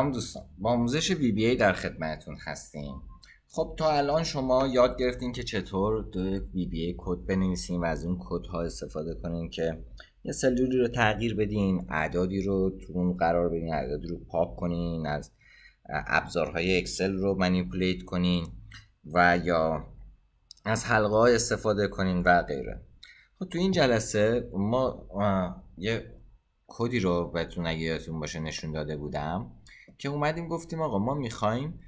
سلام دوستان با آموزش وی بی ای در خدمتتون هستیم خب تا الان شما یاد گرفتین که چطور وی بی ای کد بنویسیم و از اون کد ها استفاده کنین که یه سلولی رو تغییر بدین اعدادی رو تو اون قرار بدین اعدادی رو پاپ کنین از ابزارهای اکسل رو منیپولیت کنین و یا از حلقه ها استفاده کنین و غیره خب تو این جلسه ما یه کدی رو بهتون اگه یادتون باشه نشون داده بودم که اومدیم گفتیم آقا ما میخوایم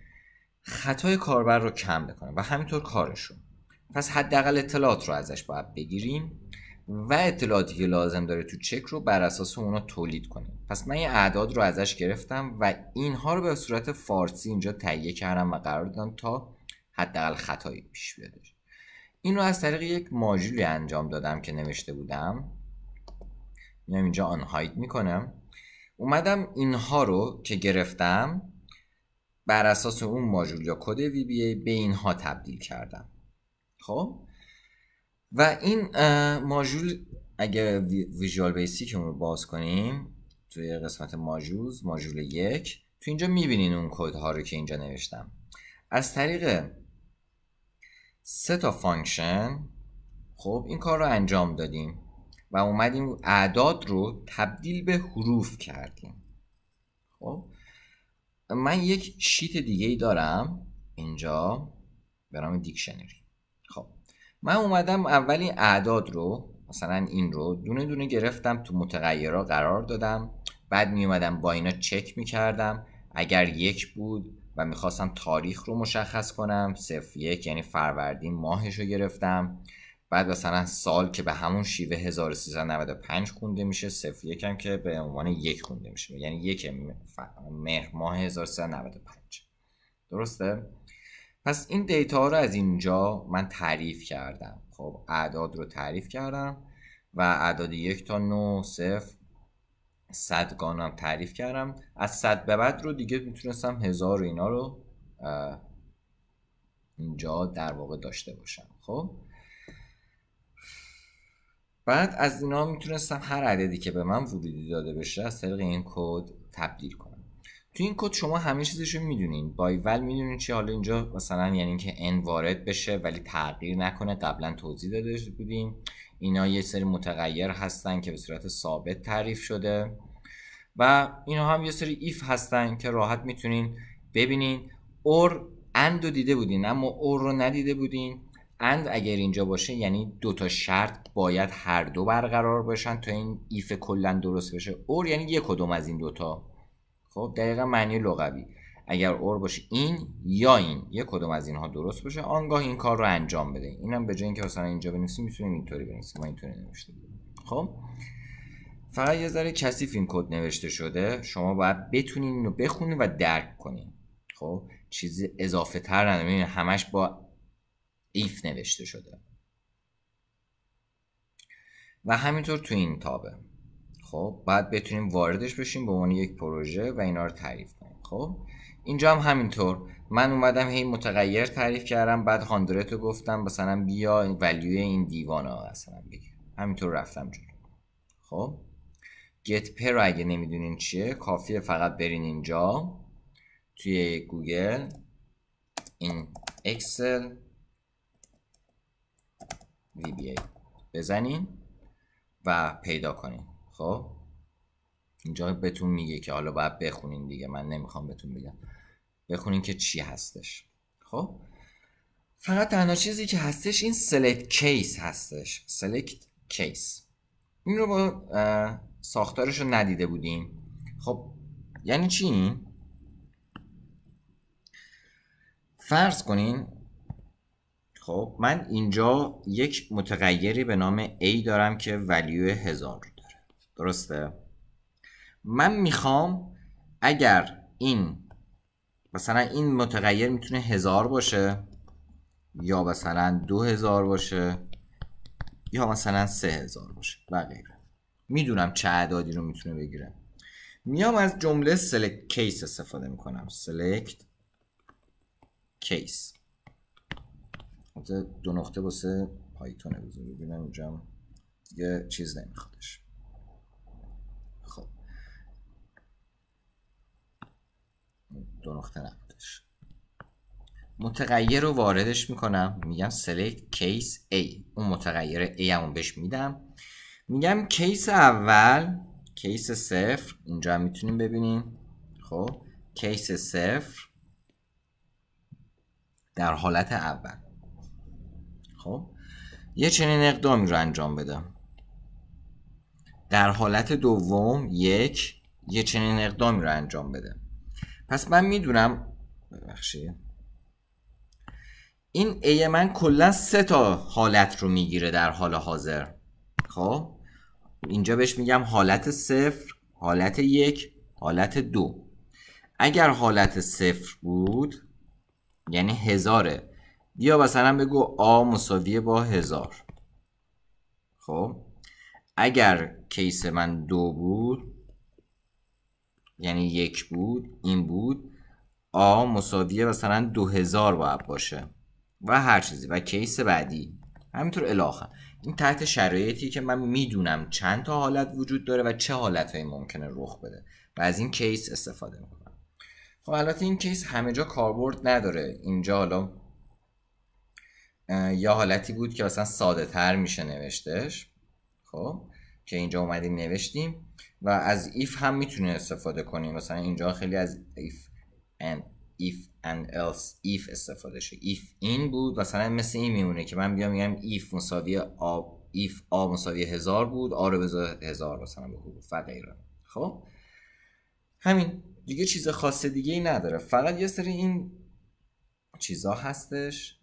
خطای کاربر رو کم بکنیم و همینطور کارشون پس حداقل اطلاعات رو ازش باید بگیریم و اطلاعاتی که لازم داره تو چک رو بر اساس اونا تولید کنیم پس من یه اعداد رو ازش گرفتم و اینها رو به صورت فارسی اینجا تهیه کردم و قرار دادم تا حداقل خطایی پیش بیاد این رو از طریق یک ماژولی انجام دادم که نوشته بودم میام اینجا آنهاید میکنم اومدم اینها رو که گرفتم بر اساس اون ماژول یا کد وی بی ای به اینها تبدیل کردم خب و این ماژول اگه ویژوال بیسیک رو باز کنیم توی قسمت ماجول، ماژول یک تو اینجا میبینین اون ها رو که اینجا نوشتم از طریق سه تا فانکشن خب این کار رو انجام دادیم و اومدیم اعداد رو تبدیل به حروف کردیم خب من یک شیت دیگه ای دارم اینجا به نام دیکشنری خب من اومدم اولین اعداد رو مثلا این رو دونه دونه گرفتم تو متغیرها قرار دادم بعد می اومدم با اینا چک می کردم اگر یک بود و میخواستم تاریخ رو مشخص کنم صفر یک یعنی فروردین ماهش رو گرفتم بعد مثلا سال که به همون شیوه 1395 خونده میشه صفر یکم که به عنوان یک خونده میشه یعنی یک مهر ماه 1395 درسته؟ پس این دیتا رو از اینجا من تعریف کردم خب اعداد رو تعریف کردم و اعداد یک تا نو صفر صد گانم تعریف کردم از صد به بعد رو دیگه میتونستم هزار اینا رو اینجا در واقع داشته باشم خب بعد از اینا میتونستم هر عددی که به من ورودی داده بشه از طریق این کد تبدیل کنم تو این کد شما همه چیزش رو میدونین بایول میدونین چی حالا اینجا مثلا یعنی اینکه ان وارد بشه ولی تغییر نکنه قبلا توضیح داده بودیم اینا یه سری متغیر هستن که به صورت ثابت تعریف شده و اینا هم یه سری ایف هستن که راحت میتونین ببینین اور اند رو دیده بودین اما اور رو ندیده بودین اند اگر اینجا باشه یعنی دو تا شرط باید هر دو برقرار باشن تا این ایف کلا درست بشه اور یعنی یک کدوم از این دوتا خب دقیقا معنی لغوی اگر اور باشه این یا این یک کدوم از اینها درست باشه آنگاه این کار رو انجام بده اینم به جای اینکه مثلا اینجا بنویسیم میتونیم اینطوری بنویسیم ما اینطوری نوشته خب فقط یه ذره کثیف این کد نوشته شده شما باید بتونین اینو بخونین و درک کنین خب چیزی اضافه تر نداره یعنی همش با ایف نوشته شده و همینطور تو این تابه خب بعد بتونیم واردش بشیم به عنوان یک پروژه و اینا رو تعریف کنیم خب اینجا هم همینطور من اومدم هی متغیر تعریف کردم بعد هاندرت رو گفتم مثلا بیا ولیو این دیوان ها مثلا بگیر همینطور رفتم جلو خب get پر اگه نمیدونین چیه کافیه فقط برین اینجا توی گوگل این اکسل VBA بزنین و پیدا کنین خب اینجا بهتون میگه که حالا باید بخونین دیگه من نمیخوام بهتون بگم بخونین که چی هستش خب فقط تنها چیزی که هستش این select case هستش select case این رو با ساختارش رو ندیده بودیم خب یعنی چی این؟ فرض کنین خب من اینجا یک متغیری به نام A دارم که ولیو هزار رو داره درسته من میخوام اگر این مثلا این متغیر میتونه هزار باشه یا مثلا دو هزار باشه یا مثلا سه هزار باشه و غیره بله. میدونم چه عدادی رو میتونه بگیره میام از جمله select case استفاده میکنم select case البته خب، دو نقطه واسه پایتون بذار ببینم اینجا دیگه چیز نمیخوادش خب دو نقطه متغیر رو واردش میکنم میگم select case A اون متغیر A همون بهش میدم میگم کیس اول کیس صفر اونجا هم میتونیم ببینیم خب کیس صفر در حالت اول خب یه چنین اقدامی رو انجام بده در حالت دوم یک یه چنین اقدامی رو انجام بده پس من میدونم ببخشید این ای من کلا سه تا حالت رو میگیره در حال حاضر خب اینجا بهش میگم حالت صفر حالت یک حالت دو اگر حالت صفر بود یعنی هزاره یا مثلا بگو آ مساویه با هزار خب اگر کیس من دو بود یعنی یک بود این بود آ مساویه مثلا دو هزار باید باشه و هر چیزی و کیس بعدی همینطور الاخر این تحت شرایطی که من میدونم چند تا حالت وجود داره و چه حالتهایی ممکنه رخ بده و از این کیس استفاده میکنم خب البته این کیس همه جا کاربرد نداره اینجا حالا یا حالتی بود که اصلا ساده تر میشه نوشتش خب که اینجا اومدیم نوشتیم و از if هم میتونیم استفاده کنیم مثلا اینجا خیلی از if and if and else if استفاده شد if این بود مثلا مثل این میمونه که من بیام میگم if مساوی if مساوی هزار بود آ رو بذار هزار مثلا به حقوق خب همین دیگه چیز خاص دیگه ای نداره فقط یه سری این چیزا هستش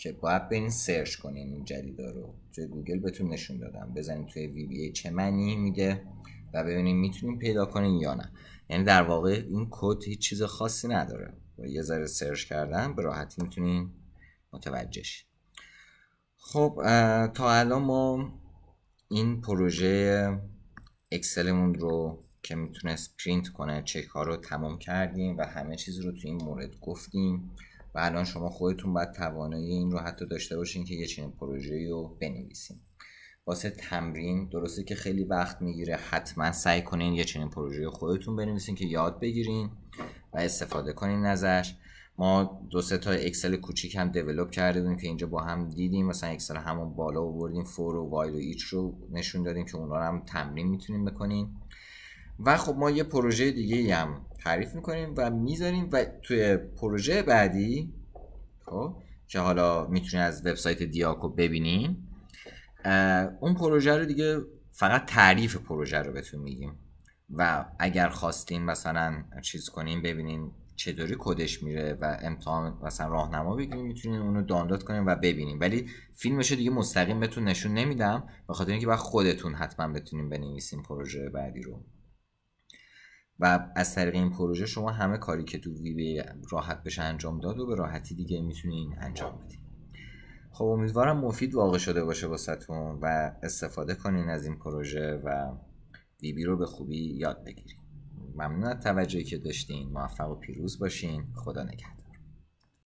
که باید برین سرچ کنین این جدیدا رو توی گوگل بهتون نشون دادم بزنین توی وی بی چه معنی میده و ببینین میتونین پیدا کنیم یا نه یعنی در واقع این کد هیچ چیز خاصی نداره یه ذره سرچ کردن به راحتی میتونین متوجه خب تا الان ما این پروژه اکسلمون رو که میتونست پرینت کنه چک ها رو تمام کردیم و همه چیز رو تو این مورد گفتیم و الان شما خودتون باید توانایی این رو حتی داشته باشین که یه چنین پروژه رو بنویسین واسه تمرین درسته که خیلی وقت میگیره حتما سعی کنین یه چنین پروژه خودتون بنویسین که یاد بگیرین و استفاده کنین ازش ما دو سه تا اکسل کوچیک هم دیولپ کرده بودیم که اینجا با هم دیدیم مثلا اکسل همون بالا آوردیم فور و وایل و ایچ رو نشون دادیم که اونا رو هم تمرین میتونیم بکنیم. و خب ما یه پروژه دیگه هم تعریف میکنیم و میذاریم و توی پروژه بعدی خب، که حالا میتونید از وبسایت دیاکو ببینیم اون پروژه رو دیگه فقط تعریف پروژه رو بهتون میگیم و اگر خواستین مثلا چیز کنیم ببینیم چطوری کدش میره و امتحان مثلا راهنما بگیریم میتونیم اونو دانلود کنیم و ببینیم ولی فیلمش دیگه مستقیم بهتون نشون نمیدم به خاطر اینکه بعد خودتون حتما بتونیم بنویسیم پروژه بعدی رو و از طریق این پروژه شما همه کاری که تو ویبی راحت بشه انجام داد و به راحتی دیگه میتونین انجام بدین خب امیدوارم مفید واقع شده باشه واسهتون و استفاده کنین از این پروژه و ویبی رو به خوبی یاد بگیرید ممنون از توجهی که داشتین موفق و پیروز باشین خدا نگهدار